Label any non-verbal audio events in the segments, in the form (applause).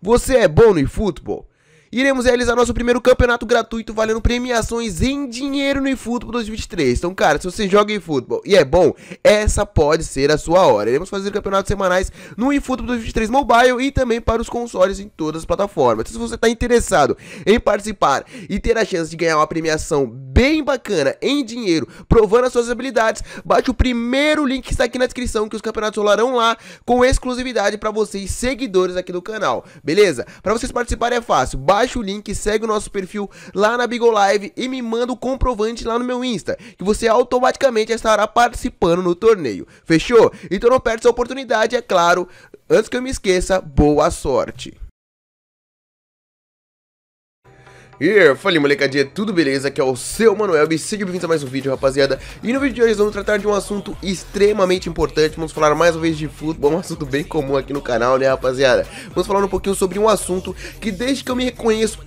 Você é bom no futebol? iremos realizar nosso primeiro campeonato gratuito valendo premiações em dinheiro no eFootball 2023. Então, cara, se você joga eFootball e é bom, essa pode ser a sua hora. Iremos fazer campeonatos semanais no eFootball 2023 Mobile e também para os consoles em todas as plataformas. Então, se você está interessado em participar e ter a chance de ganhar uma premiação bem bacana em dinheiro, provando as suas habilidades, bate o primeiro link que está aqui na descrição que os campeonatos rolarão lá com exclusividade para vocês seguidores aqui do canal. Beleza? Para vocês participarem é fácil. Bate baixa o link, segue o nosso perfil lá na Bigolive e me manda o comprovante lá no meu Insta, que você automaticamente estará participando no torneio. Fechou? Então não perde essa oportunidade, é claro. Antes que eu me esqueça, boa sorte! E falei molecadinha, tudo beleza? Aqui é o seu Manuel e sejam bem-vindos a mais um vídeo rapaziada E no vídeo de hoje vamos tratar de um assunto extremamente importante Vamos falar mais uma vez de futebol, um assunto bem comum aqui no canal né rapaziada Vamos falar um pouquinho sobre um assunto que desde que eu me reconheço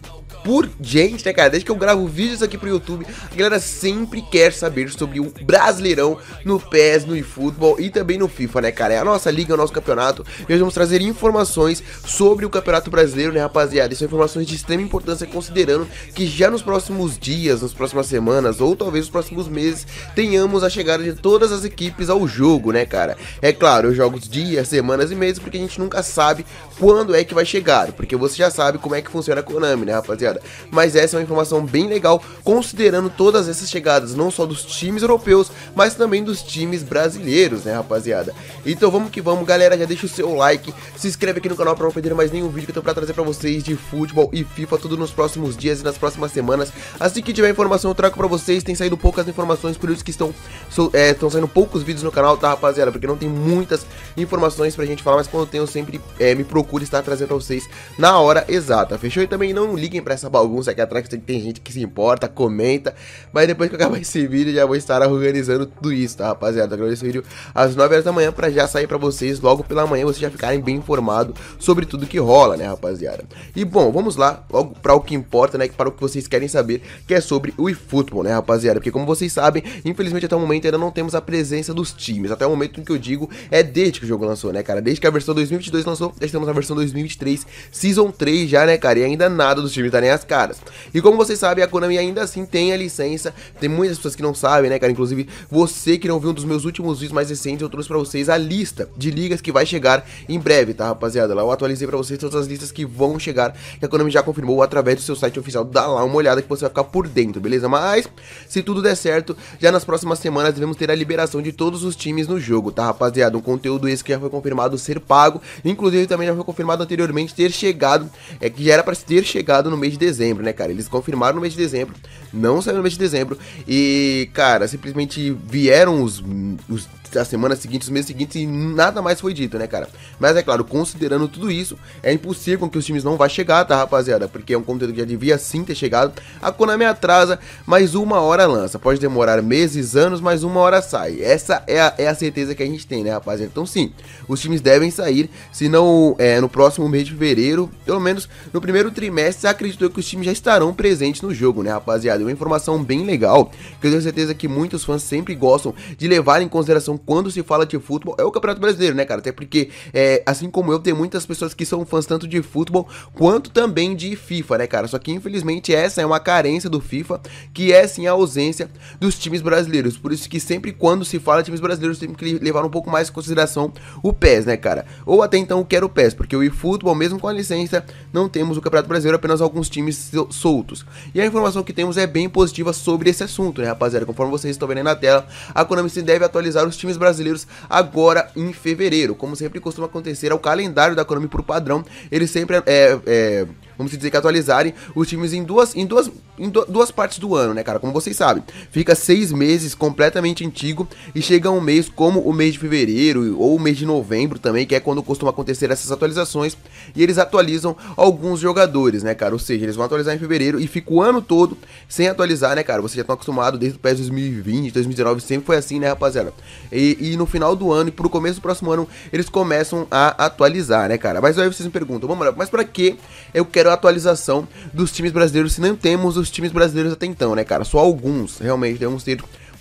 por gente, né, cara? Desde que eu gravo vídeos aqui pro YouTube, a galera sempre quer saber sobre o Brasileirão no PES, no eFootball e também no FIFA, né, cara? É a nossa liga, é o nosso campeonato. E nós vamos trazer informações sobre o Campeonato Brasileiro, né, rapaziada? E são informações de extrema importância, considerando que já nos próximos dias, nas próximas semanas ou talvez nos próximos meses, tenhamos a chegada de todas as equipes ao jogo, né, cara? É claro, eu jogo dias, semanas e meses, porque a gente nunca sabe quando é que vai chegar, porque você já sabe como é que funciona a Konami, né, rapaziada? rapaziada. Mas essa é uma informação bem legal, considerando todas essas chegadas, não só dos times europeus, mas também dos times brasileiros, né, rapaziada? Então vamos que vamos, galera. Já deixa o seu like, se inscreve aqui no canal para não perder mais nenhum vídeo que eu tenho pra trazer pra vocês de futebol e FIFA, tudo nos próximos dias e nas próximas semanas. Assim que tiver informação, eu trago pra vocês. Tem saído poucas informações, por isso que estão, so, é, estão saindo poucos vídeos no canal, tá, rapaziada? Porque não tem muitas informações pra gente falar, mas quando eu tenho, eu sempre é, me procuro estar trazendo pra vocês na hora exata, fechou? E também não liguem pra essa bagunça aqui atrás, que tem gente que se importa, comenta. Mas depois que eu acabar esse vídeo, já vou estar organizando tudo isso, tá, rapaziada? Agora esse vídeo às 9 horas da manhã pra já sair pra vocês logo pela manhã, vocês já ficarem bem informados sobre tudo que rola, né, rapaziada? E bom, vamos lá logo pra o que importa, né, para o que vocês querem saber, que é sobre o eFootball, né, rapaziada? Porque como vocês sabem, infelizmente até o momento ainda não temos a presença dos times. Até o momento em que eu digo é desde que o jogo lançou, né, cara? Desde que a versão 2022 lançou, já estamos na versão 2023, Season 3 já, né, cara? E ainda nada dos times tá nem as caras. E como vocês sabem, a Konami ainda assim tem a licença. Tem muitas pessoas que não sabem, né, cara? Inclusive, você que não viu um dos meus últimos vídeos mais recentes, eu trouxe pra vocês a lista de ligas que vai chegar em breve, tá, rapaziada? Lá eu atualizei pra vocês todas as listas que vão chegar, que a Konami já confirmou através do seu site oficial. Dá lá uma olhada que você vai ficar por dentro, beleza? Mas, se tudo der certo, já nas próximas semanas devemos ter a liberação de todos os times no jogo, tá, rapaziada? Um conteúdo esse que já foi confirmado ser pago, inclusive também já foi confirmado anteriormente ter chegado, é que já era pra ter chegado no mês de dezembro, né, cara? Eles confirmaram no mês de dezembro, não saiu no mês de dezembro. E, cara, simplesmente vieram os, os as semanas seguintes, os meses seguintes e nada mais foi dito, né, cara? Mas é claro, considerando tudo isso, é impossível que os times não vá chegar, tá, rapaziada? Porque é um conteúdo que já devia sim ter chegado. A Konami atrasa, mas uma hora lança. Pode demorar meses, anos, mas uma hora sai. Essa é a, é a certeza que a gente tem, né, rapaziada? Então, sim, os times devem sair, se não é, no próximo mês de fevereiro, pelo menos no primeiro trimestre, acredito que os times já estarão presentes no jogo, né, rapaziada? Uma informação bem legal, que eu tenho certeza que muitos fãs sempre gostam de levar em consideração quando se fala de futebol, é o Campeonato Brasileiro, né, cara? Até porque, é, assim como eu, tem muitas pessoas que são fãs tanto de futebol quanto também de FIFA, né, cara? Só que, infelizmente, essa é uma carência do FIFA, que é, sim, a ausência dos times brasileiros. Por isso que sempre quando se fala de times brasileiros, tem que levar um pouco mais em consideração o PES, né, cara? Ou até então o Quero PES, porque o eFootball, mesmo com a licença, não temos o Campeonato Brasileiro, apenas alguns times times soltos. E a informação que temos é bem positiva sobre esse assunto, né, rapaziada? Conforme vocês estão vendo na tela, a Konami se deve atualizar os times brasileiros agora em fevereiro. Como sempre costuma acontecer, ao é calendário da Konami por padrão, eles sempre é, é, é, vamos dizer que atualizarem os times em duas, em duas em duas partes do ano, né, cara? Como vocês sabem, fica seis meses completamente antigo e chega um mês como o mês de fevereiro ou o mês de novembro também, que é quando costuma acontecer essas atualizações. E eles atualizam alguns jogadores, né, cara? Ou seja, eles vão atualizar em fevereiro e fica o ano todo sem atualizar, né, cara? Vocês já estão acostumados desde o PES 2020, 2019, sempre foi assim, né, rapaziada? E, e no final do ano e pro começo do próximo ano, eles começam a atualizar, né, cara? Mas aí vocês me perguntam, vamos lá, mas pra que eu quero a atualização dos times brasileiros se não temos os times brasileiros até então, né, cara? Só alguns realmente deu um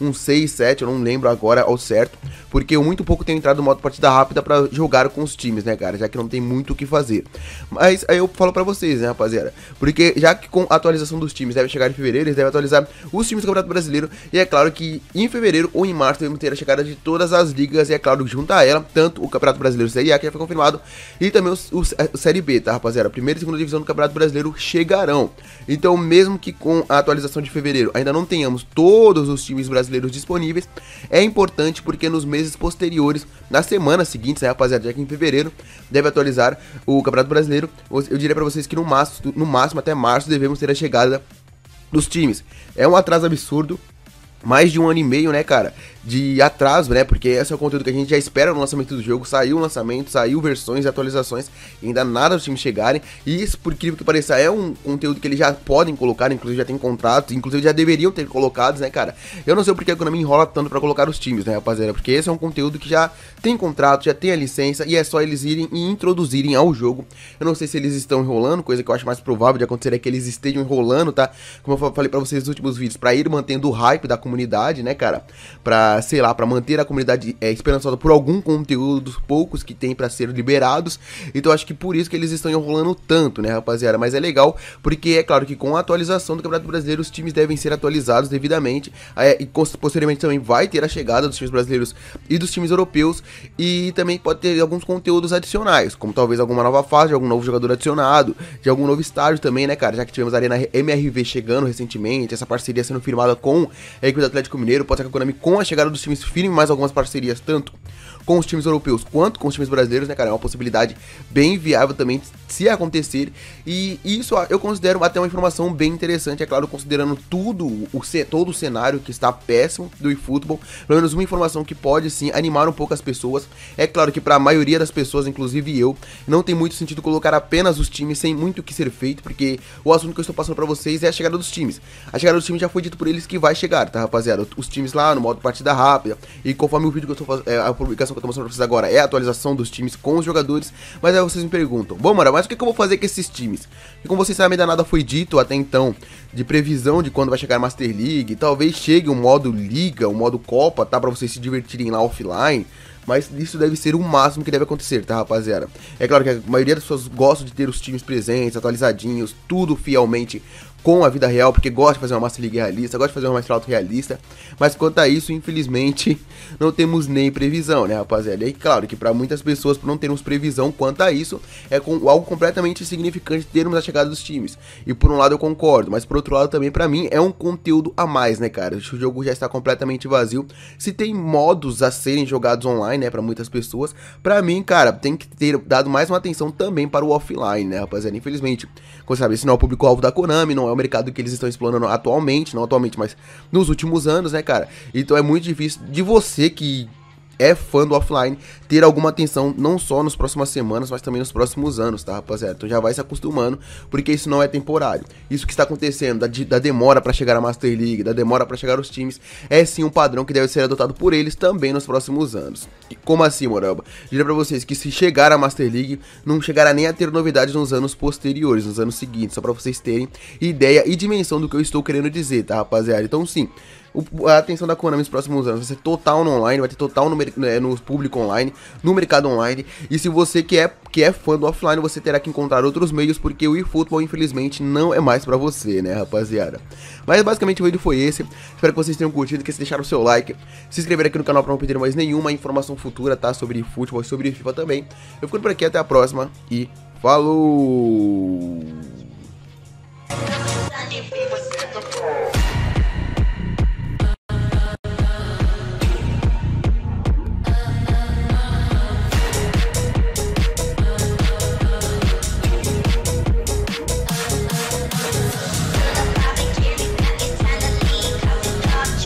um 6, 7, eu não lembro agora ao certo, porque eu muito pouco tenho entrado no modo partida rápida para jogar com os times, né, cara, já que não tem muito o que fazer. Mas aí eu falo para vocês, né, rapaziada, porque já que com a atualização dos times deve chegar em fevereiro, eles devem atualizar os times do Campeonato Brasileiro, e é claro que em fevereiro ou em março devemos ter a chegada de todas as ligas, e é claro que junto a ela, tanto o Campeonato Brasileiro Série A, que já foi confirmado, e também o, o, a Série B, tá, rapaziada, a primeira e segunda divisão do Campeonato Brasileiro chegarão. Então, mesmo que com a atualização de fevereiro ainda não tenhamos todos os times brasileiros brasileiros disponíveis, é importante porque nos meses posteriores, nas semanas seguintes, né, rapaziada, já que em fevereiro deve atualizar o Campeonato Brasileiro, eu diria para vocês que no máximo, no máximo até março devemos ter a chegada dos times. É um atraso absurdo, mais de um ano e meio, né, cara, de atraso, né? Porque esse é o conteúdo que a gente já espera no lançamento do jogo. Saiu o lançamento, saiu versões e atualizações, e ainda nada dos times chegarem. E isso, por incrível que pareça, é um conteúdo que eles já podem colocar, inclusive já tem contratos, inclusive já deveriam ter colocado, né, cara? Eu não sei porque a Konami enrola tanto para colocar os times, né, rapaziada? Porque esse é um conteúdo que já tem contrato, já tem a licença e é só eles irem e introduzirem ao jogo. Eu não sei se eles estão enrolando, coisa que eu acho mais provável de acontecer é que eles estejam enrolando, tá? Como eu falei para vocês nos últimos vídeos, para ir mantendo o hype da comunidade comunidade, né, cara? Pra, sei lá, pra manter a comunidade é, esperançosa por algum conteúdo dos poucos que tem para ser liberados. Então acho que por isso que eles estão enrolando tanto, né, rapaziada? Mas é legal, porque é claro que com a atualização do Campeonato Brasileiro, os times devem ser atualizados devidamente. É, e posteriormente também vai ter a chegada dos times brasileiros e dos times europeus. E também pode ter alguns conteúdos adicionais, como talvez alguma nova fase, algum novo jogador adicionado, de algum novo estádio também, né, cara? Já que tivemos a Arena MRV chegando recentemente, essa parceria sendo firmada com a equipe do Atlético Mineiro, pode ser que a Konami, com a chegada dos times, firme mais algumas parcerias, tanto com os times europeus quanto com os times brasileiros, né, cara? É uma possibilidade bem viável também se acontecer. E isso eu considero até uma informação bem interessante, é claro, considerando tudo, o todo o cenário que está péssimo do eFootball. Pelo menos uma informação que pode sim animar um pouco as pessoas. É claro que para a maioria das pessoas, inclusive eu, não tem muito sentido colocar apenas os times sem muito o que ser feito, porque o assunto que eu estou passando para vocês é a chegada dos times. A chegada dos times já foi dito por eles que vai chegar, tá, rapaziada? Os times lá no modo partida rápida e conforme o vídeo que eu estou fazendo, é, a publicação atualização que eu tô mostrando pra vocês agora é a atualização dos times com os jogadores. Mas aí vocês me perguntam, bom, Mara, mas o que, que eu vou fazer com esses times? E como vocês sabem, ainda nada foi dito até então de previsão de quando vai chegar a Master League. Talvez chegue um modo Liga, um modo Copa, tá? Pra vocês se divertirem lá offline. Mas isso deve ser o máximo que deve acontecer, tá, rapaziada? É claro que a maioria das pessoas gosta de ter os times presentes, atualizadinhos, tudo fielmente com a vida real, porque gosta de fazer uma Master League realista, gosta de fazer uma Master realista, mas quanto a isso, infelizmente, (laughs) não temos nem previsão, né, rapaziada? E claro que para muitas pessoas, por não termos previsão quanto a isso, é com algo completamente insignificante termos a chegada dos times. E por um lado eu concordo, mas por outro lado também, para mim, é um conteúdo a mais, né, cara? O jogo já está completamente vazio. Se tem modos a serem jogados online, né, para muitas pessoas, para mim, cara, tem que ter dado mais uma atenção também para o offline, né, rapaziada? Infelizmente, como sabe, esse não é o público-alvo da Konami, não é é o mercado que eles estão explorando atualmente, não atualmente, mas nos últimos anos, né, cara? Então é muito difícil de você que é fã do offline ter alguma atenção não só nas próximas semanas, mas também nos próximos anos, tá, rapaziada? Então já vai se acostumando, porque isso não é temporário. Isso que está acontecendo, da, da demora para chegar à Master League, da demora para chegar aos times, é sim um padrão que deve ser adotado por eles também nos próximos anos. E como assim, Moramba? Diga para vocês que se chegar à Master League, não chegará nem a ter novidades nos anos posteriores, nos anos seguintes, só para vocês terem ideia e dimensão do que eu estou querendo dizer, tá, rapaziada? Então sim, o, a atenção da Konami nos próximos anos vai ser total no online, vai ter total no, né, no público online, no mercado online. E se você que é, que é fã do offline, você terá que encontrar outros meios, porque o eFootball, infelizmente, não é mais para você, né, rapaziada? Mas basicamente o vídeo foi esse. Espero que vocês tenham curtido, que se deixaram o seu like, se inscrever aqui no canal para não perder mais nenhuma informação futura, tá? Sobre futebol e sobre FIFA também. Eu fico por aqui, até a próxima e falou!